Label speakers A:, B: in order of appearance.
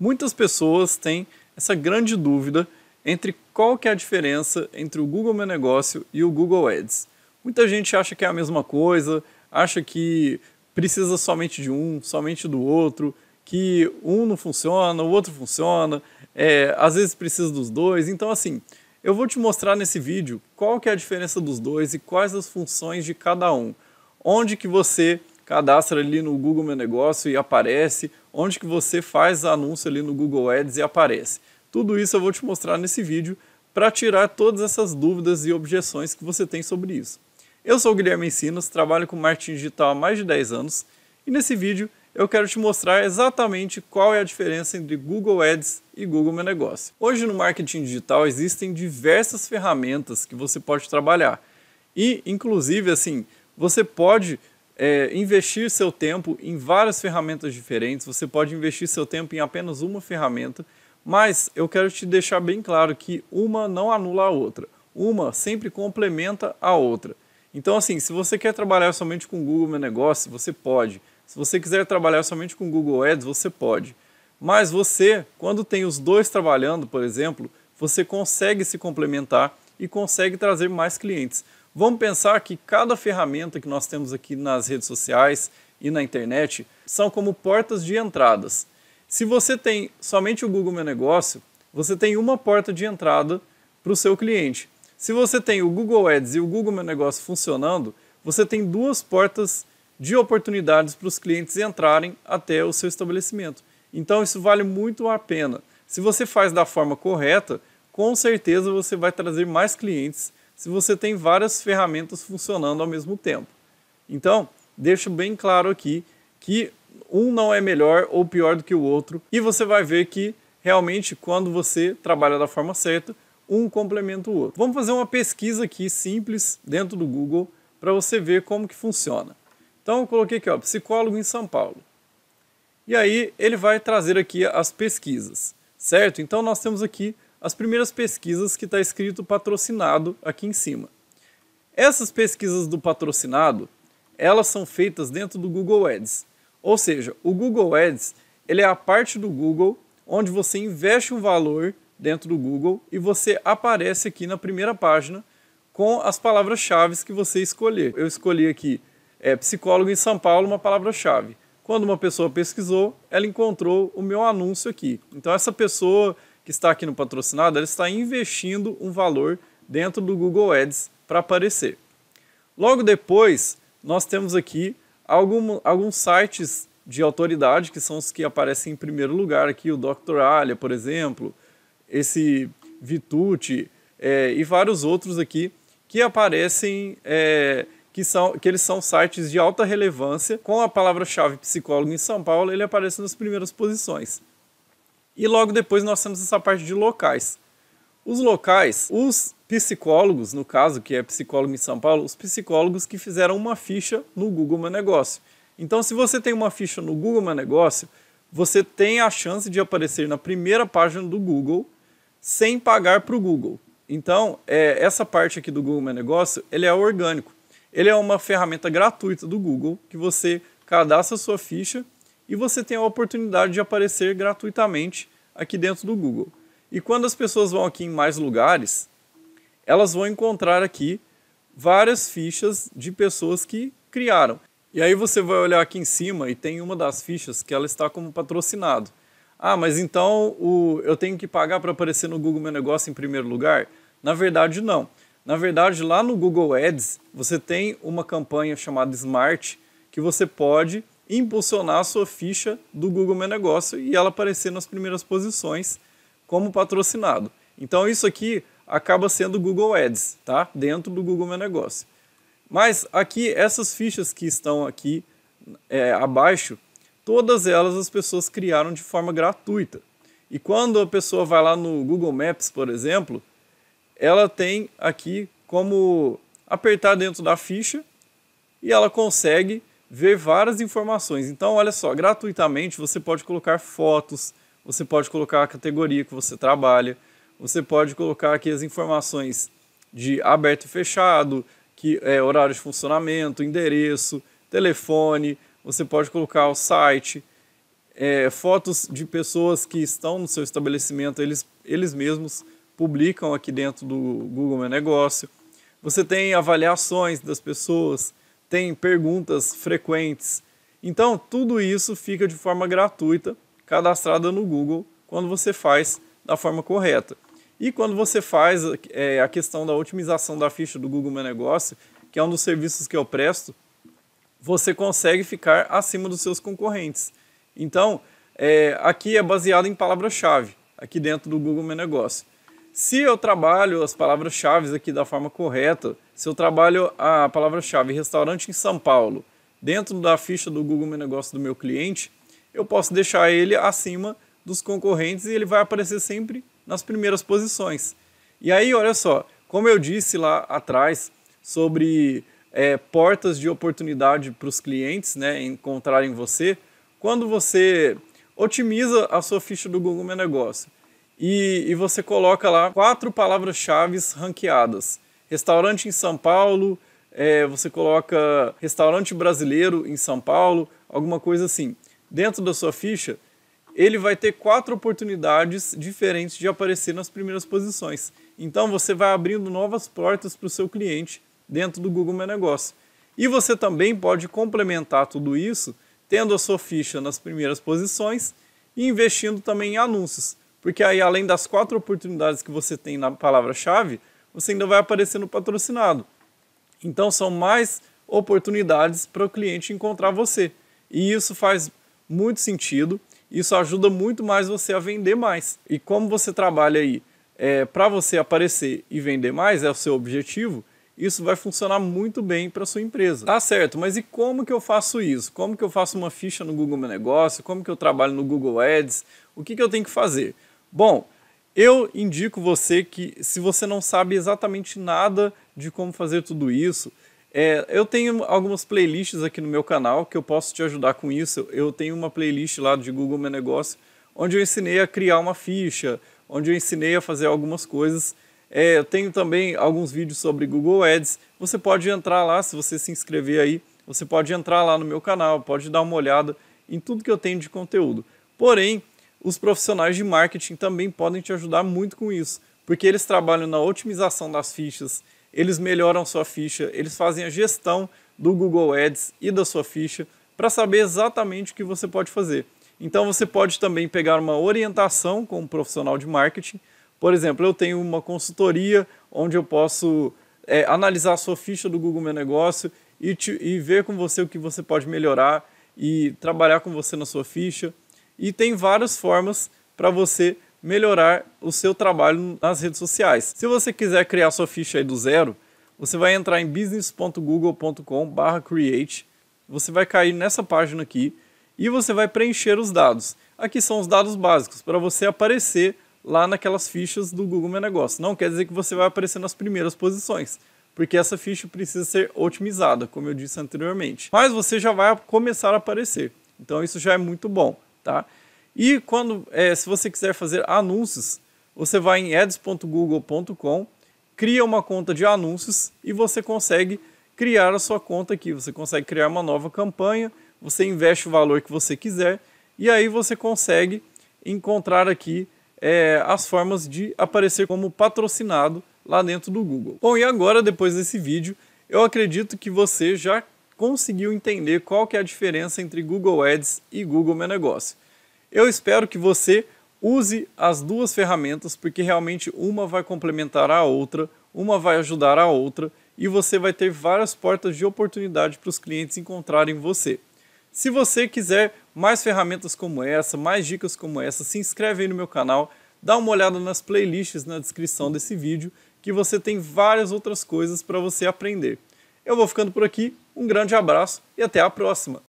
A: Muitas pessoas têm essa grande dúvida entre qual que é a diferença entre o Google Meu Negócio e o Google Ads. Muita gente acha que é a mesma coisa, acha que precisa somente de um, somente do outro, que um não funciona, o outro funciona, é, às vezes precisa dos dois. Então, assim, eu vou te mostrar nesse vídeo qual que é a diferença dos dois e quais as funções de cada um. Onde que você cadastra ali no Google Meu Negócio e aparece, onde que você faz anúncio ali no Google Ads e aparece. Tudo isso eu vou te mostrar nesse vídeo para tirar todas essas dúvidas e objeções que você tem sobre isso. Eu sou o Guilherme Encinas, trabalho com marketing digital há mais de 10 anos e nesse vídeo eu quero te mostrar exatamente qual é a diferença entre Google Ads e Google Meu Negócio. Hoje no marketing digital existem diversas ferramentas que você pode trabalhar e, inclusive, assim, você pode é, investir seu tempo em várias ferramentas diferentes. Você pode investir seu tempo em apenas uma ferramenta, mas eu quero te deixar bem claro que uma não anula a outra. Uma sempre complementa a outra. Então, assim, se você quer trabalhar somente com Google Meu Negócio, você pode. Se você quiser trabalhar somente com Google Ads, você pode. Mas você, quando tem os dois trabalhando, por exemplo, você consegue se complementar e consegue trazer mais clientes. Vamos pensar que cada ferramenta que nós temos aqui nas redes sociais e na internet são como portas de entradas. Se você tem somente o Google Meu Negócio, você tem uma porta de entrada para o seu cliente. Se você tem o Google Ads e o Google Meu Negócio funcionando, você tem duas portas de oportunidades para os clientes entrarem até o seu estabelecimento. Então isso vale muito a pena. Se você faz da forma correta, com certeza você vai trazer mais clientes se você tem várias ferramentas funcionando ao mesmo tempo. Então, deixo bem claro aqui que um não é melhor ou pior do que o outro, e você vai ver que realmente quando você trabalha da forma certa, um complementa o outro. Vamos fazer uma pesquisa aqui simples dentro do Google para você ver como que funciona. Então eu coloquei aqui, ó, psicólogo em São Paulo. E aí ele vai trazer aqui as pesquisas, certo? Então nós temos aqui as primeiras pesquisas que está escrito patrocinado aqui em cima. Essas pesquisas do patrocinado, elas são feitas dentro do Google Ads. Ou seja, o Google Ads ele é a parte do Google onde você investe um valor dentro do Google e você aparece aqui na primeira página com as palavras-chave que você escolher. Eu escolhi aqui é, psicólogo em São Paulo, uma palavra-chave. Quando uma pessoa pesquisou, ela encontrou o meu anúncio aqui. Então essa pessoa que está aqui no patrocinado, ela está investindo um valor dentro do Google Ads para aparecer. Logo depois, nós temos aqui algum, alguns sites de autoridade, que são os que aparecem em primeiro lugar aqui, o Dr. Alia, por exemplo, esse Vitucci é, e vários outros aqui que aparecem, é, que, são, que eles são sites de alta relevância. Com a palavra-chave psicólogo em São Paulo, ele aparece nas primeiras posições. E logo depois nós temos essa parte de locais. Os locais, os psicólogos, no caso, que é psicólogo em São Paulo, os psicólogos que fizeram uma ficha no Google Meu Negócio. Então, se você tem uma ficha no Google Meu Negócio, você tem a chance de aparecer na primeira página do Google sem pagar para o Google. Então, é, essa parte aqui do Google Meu Negócio, ele é orgânico. Ele é uma ferramenta gratuita do Google que você cadastra sua ficha e você tem a oportunidade de aparecer gratuitamente aqui dentro do Google. E quando as pessoas vão aqui em mais lugares, elas vão encontrar aqui várias fichas de pessoas que criaram. E aí você vai olhar aqui em cima e tem uma das fichas que ela está como patrocinado. Ah, mas então o, eu tenho que pagar para aparecer no Google Meu Negócio em primeiro lugar? Na verdade, não. Na verdade, lá no Google Ads, você tem uma campanha chamada Smart que você pode impulsionar a sua ficha do Google Meu Negócio e ela aparecer nas primeiras posições como patrocinado. Então isso aqui acaba sendo Google Ads, tá? Dentro do Google Meu Negócio. Mas aqui essas fichas que estão aqui é, abaixo, todas elas as pessoas criaram de forma gratuita. E quando a pessoa vai lá no Google Maps, por exemplo, ela tem aqui como apertar dentro da ficha e ela consegue ver várias informações. Então, olha só, gratuitamente você pode colocar fotos, você pode colocar a categoria que você trabalha, você pode colocar aqui as informações de aberto e fechado, que é horário de funcionamento, endereço, telefone, você pode colocar o site, é, fotos de pessoas que estão no seu estabelecimento, eles, eles mesmos publicam aqui dentro do Google Meu Negócio. Você tem avaliações das pessoas, tem perguntas frequentes. Então, tudo isso fica de forma gratuita, cadastrada no Google, quando você faz da forma correta. E quando você faz é, a questão da otimização da ficha do Google Meu Negócio, que é um dos serviços que eu presto, você consegue ficar acima dos seus concorrentes. Então, é, aqui é baseado em palavra-chave, aqui dentro do Google Meu Negócio. Se eu trabalho as palavras-chave aqui da forma correta, se eu trabalho a palavra-chave restaurante em São Paulo dentro da ficha do Google Meu Negócio do meu cliente, eu posso deixar ele acima dos concorrentes e ele vai aparecer sempre nas primeiras posições. E aí, olha só, como eu disse lá atrás sobre é, portas de oportunidade para os clientes né, encontrarem você, quando você otimiza a sua ficha do Google Meu Negócio e, e você coloca lá quatro palavras-chave ranqueadas. Restaurante em São Paulo, é, você coloca restaurante brasileiro em São Paulo, alguma coisa assim. Dentro da sua ficha, ele vai ter quatro oportunidades diferentes de aparecer nas primeiras posições. Então você vai abrindo novas portas para o seu cliente dentro do Google Meu Negócio. E você também pode complementar tudo isso tendo a sua ficha nas primeiras posições e investindo também em anúncios. Porque aí, além das quatro oportunidades que você tem na palavra-chave, você ainda vai aparecer no patrocinado. Então, são mais oportunidades para o cliente encontrar você. E isso faz muito sentido, isso ajuda muito mais você a vender mais. E como você trabalha aí é, para você aparecer e vender mais, é o seu objetivo, isso vai funcionar muito bem para sua empresa. Tá certo, mas e como que eu faço isso? Como que eu faço uma ficha no Google Meu Negócio? Como que eu trabalho no Google Ads? O que, que eu tenho que fazer? Bom, eu indico você que, se você não sabe exatamente nada de como fazer tudo isso, é, eu tenho algumas playlists aqui no meu canal que eu posso te ajudar com isso. Eu tenho uma playlist lá de Google Meu Negócio, onde eu ensinei a criar uma ficha, onde eu ensinei a fazer algumas coisas. É, eu tenho também alguns vídeos sobre Google Ads. Você pode entrar lá, se você se inscrever aí, você pode entrar lá no meu canal, pode dar uma olhada em tudo que eu tenho de conteúdo. Porém, os profissionais de marketing também podem te ajudar muito com isso, porque eles trabalham na otimização das fichas, eles melhoram sua ficha, eles fazem a gestão do Google Ads e da sua ficha para saber exatamente o que você pode fazer. Então você pode também pegar uma orientação com um profissional de marketing. Por exemplo, eu tenho uma consultoria onde eu posso é, analisar a sua ficha do Google Meu Negócio e, te, e ver com você o que você pode melhorar e trabalhar com você na sua ficha e tem várias formas para você melhorar o seu trabalho nas redes sociais. Se você quiser criar sua ficha do zero, você vai entrar em business.google.com/create. Você vai cair nessa página aqui e você vai preencher os dados. Aqui são os dados básicos para você aparecer lá naquelas fichas do Google Meu Negócio. Não quer dizer que você vai aparecer nas primeiras posições, porque essa ficha precisa ser otimizada, como eu disse anteriormente. Mas você já vai começar a aparecer. Então isso já é muito bom tá? E quando, é, se você quiser fazer anúncios, você vai em ads.google.com, cria uma conta de anúncios e você consegue criar a sua conta aqui. Você consegue criar uma nova campanha, você investe o valor que você quiser e aí você consegue encontrar aqui é, as formas de aparecer como patrocinado lá dentro do Google. Bom, e agora, depois desse vídeo, eu acredito que você já conseguiu entender qual que é a diferença entre Google Ads e Google Meu Negócio. Eu espero que você use as duas ferramentas, porque realmente uma vai complementar a outra, uma vai ajudar a outra e você vai ter várias portas de oportunidade para os clientes encontrarem você. Se você quiser mais ferramentas como essa, mais dicas como essa, se inscreve aí no meu canal, dá uma olhada nas playlists na descrição desse vídeo, que você tem várias outras coisas para você aprender. Eu vou ficando por aqui, um grande abraço e até a próxima!